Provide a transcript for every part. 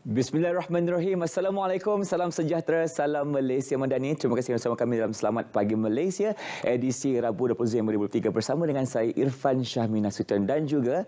Bismillahirrahmanirrahim. Assalamualaikum. Salam sejahtera. Salam Malaysia Madani. Terima kasih bersama kami dalam Selamat Pagi Malaysia. Edisi Rabu 20 Zim 2023 bersama dengan saya Irfan Syahmina Sultan dan juga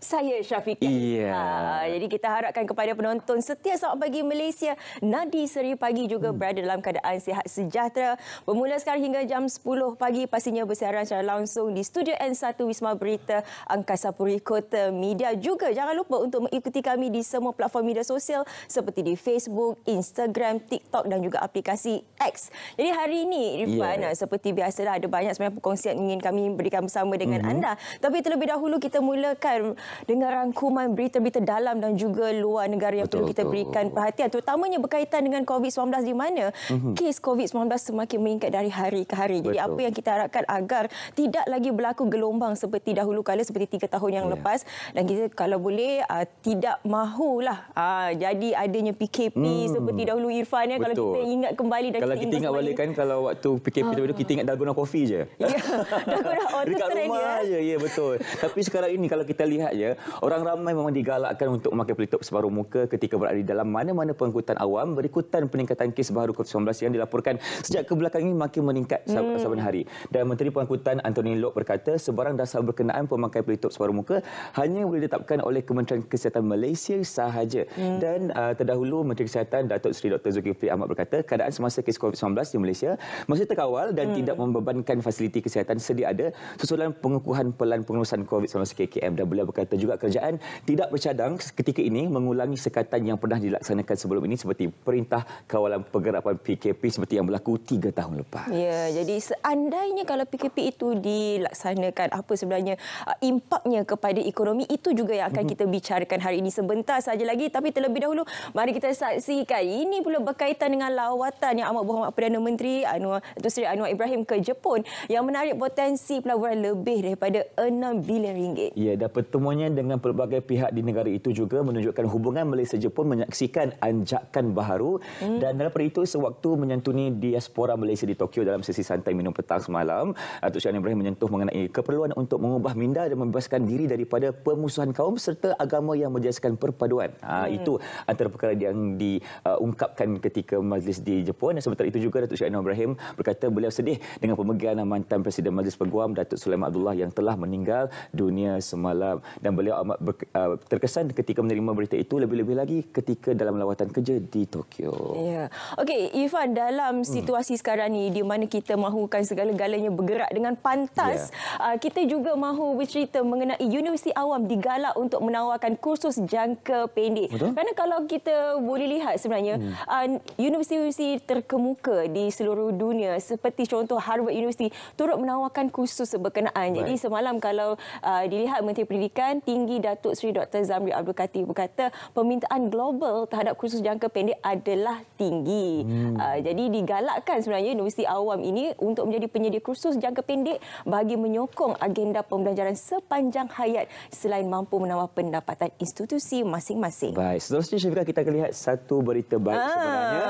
saya Syafiq. Yeah. Ha, jadi kita harapkan kepada penonton setiap selamat pagi Malaysia. Nadi Seri Pagi juga hmm. berada dalam keadaan sihat sejahtera. Bermula sekarang hingga jam 10 pagi pastinya bersiaran secara langsung di Studio N1 Wisma Berita Angkasa Puri Kota Media. Juga jangan lupa untuk mengikuti kami di semua platform media sosial seperti di Facebook, Instagram, TikTok dan juga aplikasi X. Jadi hari ini Irfan, yeah. seperti biasa lah, ada banyak sebenarnya perkongsian ingin kami berikan bersama dengan mm-hmm. anda. Tapi terlebih dahulu kita mulakan dengan rangkuman berita-berita dalam dan juga luar negara yang betul, perlu kita betul. berikan perhatian terutamanya berkaitan dengan COVID-19 di mana mm-hmm. kes COVID-19 semakin meningkat dari hari ke hari. Jadi betul. apa yang kita harapkan agar tidak lagi berlaku gelombang seperti dahulu kala seperti tiga tahun yang yeah. lepas dan kita kalau boleh uh, tidak mahulah uh, jadi adanya PKP mm. seperti dahulu Irfan ya kalau kita ingat kembali dan kalau kita, kita ingat balik kan kalau waktu PKP dulu ah. kita ingat dalgona coffee je. Ya. Yeah. dalgona rumah ya. Ya betul. Tapi sekarang ini kalau kita lihat ya. Orang ramai memang digalakkan untuk memakai pelitup sebaru muka ketika berada di dalam mana-mana pengangkutan awam berikutan peningkatan kes baru COVID-19 yang dilaporkan sejak kebelakangan ini makin meningkat hmm. saban hari. Dan Menteri Pengangkutan Anthony Lok berkata sebarang dasar berkenaan pemakai pelitup sebaru muka hanya boleh ditetapkan oleh Kementerian Kesihatan Malaysia sahaja. Hmm. Dan uh, terdahulu Menteri Kesihatan Datuk Seri Dr. Zulkifli Ahmad berkata keadaan semasa kes COVID-19 di Malaysia masih terkawal dan hmm. tidak membebankan fasiliti kesihatan sedia ada susulan pengukuhan pelan pengurusan COVID-19 KKM dan beliau berkata kata juga kerajaan tidak bercadang ketika ini mengulangi sekatan yang pernah dilaksanakan sebelum ini seperti perintah kawalan pergerakan PKP seperti yang berlaku tiga tahun lepas. Ya, jadi seandainya kalau PKP itu dilaksanakan apa sebenarnya uh, impaknya kepada ekonomi itu juga yang akan mhm. kita bicarakan hari ini sebentar saja lagi tapi terlebih dahulu mari kita saksikan ini pula berkaitan dengan lawatan yang amat berhormat Perdana Menteri Anwar Dato Seri Anwar Ibrahim ke Jepun yang menarik potensi pelaburan lebih daripada 6 bilion ringgit. Ya, dapat pertemuan bertemunya dengan pelbagai pihak di negara itu juga menunjukkan hubungan Malaysia-Jepun menyaksikan anjakan baharu hmm. dan daripada itu sewaktu menyantuni diaspora Malaysia di Tokyo dalam sesi santai minum petang semalam Datuk Syahan Ibrahim menyentuh mengenai keperluan untuk mengubah minda dan membebaskan diri daripada pemusuhan kaum serta agama yang menjelaskan perpaduan. Ha, hmm. Itu antara perkara yang diungkapkan uh, ketika majlis di Jepun dan sebentar itu juga Datuk Syahan Ibrahim berkata beliau sedih dengan pemegian mantan Presiden Majlis Peguam Datuk Sulaiman Abdullah yang telah meninggal dunia semalam dan beliau amat ber, uh, ah, terkesan ketika menerima berita itu lebih-lebih lagi ketika dalam lawatan kerja di Tokyo. Ya. Yeah. Okey, Ifan dalam hmm. situasi hmm. sekarang ni di mana kita mahukan segala-galanya bergerak dengan pantas, yeah. Ya. uh, kita juga mahu bercerita mengenai universiti awam digalak untuk menawarkan kursus jangka pendek. Betul? Kerana kalau kita boleh lihat sebenarnya hmm. ah, universiti-universiti terkemuka di seluruh dunia seperti contoh Harvard University turut menawarkan kursus berkenaan. Right. Jadi semalam kalau uh, dilihat Menteri Pendidikan Pertahanan Tinggi Datuk Seri Dr. Zamri Abdul Kati berkata permintaan global terhadap kursus jangka pendek adalah tinggi. Hmm. Uh, jadi digalakkan sebenarnya universiti awam ini untuk menjadi penyedia kursus jangka pendek bagi menyokong agenda pembelajaran sepanjang hayat selain mampu menambah pendapatan institusi masing-masing. Baik, seterusnya Syafiqah kita akan lihat satu berita baik ah. sebenarnya.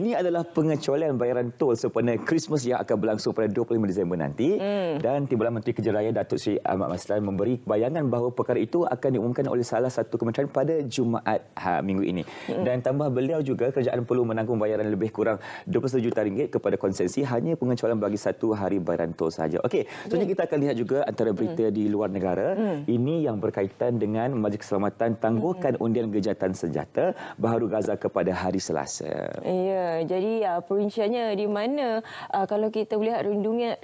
Ini adalah pengecualian bayaran tol sempena Christmas yang akan berlangsung pada 25 Disember nanti hmm. dan Timbalan Menteri Kerja Raya Datuk Seri Ahmad Maslan memberi bayangan bahawa perkara itu akan diumumkan oleh salah satu kementerian pada Jumaat ha, minggu ini. Dan tambah beliau juga kerajaan perlu menanggung bayaran lebih kurang 21 juta ringgit kepada konsensi hanya pengecualian bagi satu hari bayaran tol saja. Okey, selanjutnya so, kita akan lihat juga antara berita mm. di luar negara. Mm. Ini yang berkaitan dengan Majlis Keselamatan tangguhkan mm. undian gejatan senjata baharu Gaza kepada hari Selasa. Ya, jadi uh, perinciannya di mana uh, kalau kita melihat rundingan,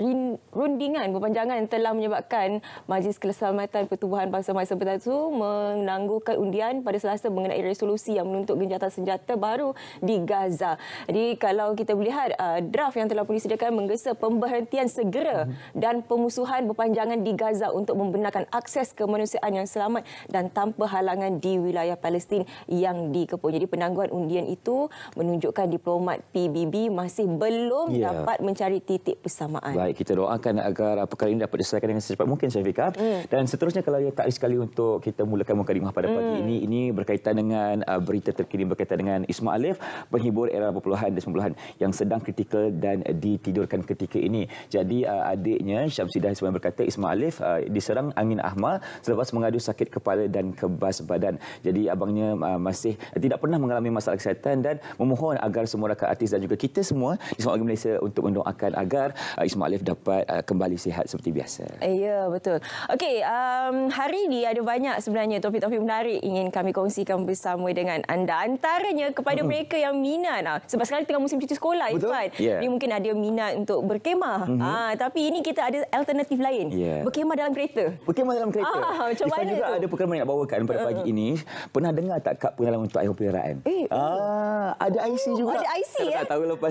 rundingan berpanjangan telah menyebabkan Majlis Keselamatan Pertubuhan Bangsa semasa itu menangguhkan undian pada selasa mengenai resolusi yang menuntut genjatan senjata baru di Gaza. Jadi kalau kita melihat uh, draft yang telah pun disediakan menggesa pemberhentian segera mhm. dan pemusuhan berpanjangan di Gaza untuk membenarkan akses kemanusiaan yang selamat dan tanpa halangan di wilayah Palestin yang dikepung. Jadi penangguhan undian itu menunjukkan diplomat PBB masih belum ya. dapat mencari titik persamaan. Baik, kita doakan agar perkara ini dapat diselesaikan dengan secepat mungkin, Syafiqah. Hmm. Dan seterusnya kalau ia tak menarik sekali untuk kita mulakan mukadimah pada pagi hmm. ini. Ini berkaitan dengan uh, berita terkini berkaitan dengan Isma Alif, penghibur era 80-an dan 90-an yang sedang kritikal dan ditidurkan ketika ini. Jadi uh, adiknya Syamsidah Ismail berkata Isma Alif uh, diserang angin ahmal selepas mengadu sakit kepala dan kebas badan. Jadi abangnya uh, masih uh, tidak pernah mengalami masalah kesihatan dan memohon agar semua rakan artis dan juga kita semua di semua orang Malaysia untuk mendoakan agar uh, Isma Alif dapat uh, kembali sihat seperti biasa. Ya, betul. Okey, um, hari Aili ada banyak sebenarnya topik-topik menarik ingin kami kongsikan bersama dengan anda. Antaranya kepada uh mereka yang minat. Ah. Sebab sekarang tengah musim cuti sekolah. Betul. Ya, yeah. Jadi mungkin ada minat untuk berkemah. uh Ah, tapi ini kita ada alternatif lain. Yeah. Berkemah dalam kereta. Berkemah dalam kereta. Ah, macam Ifan mana juga tu? ada perkara yang nak bawakan pada pagi uh ini. Pernah dengar tak kad pengalaman untuk air operaan? Eh, ah, ada IC juga. ada IC ya? Tak eh? tahu lepas ni.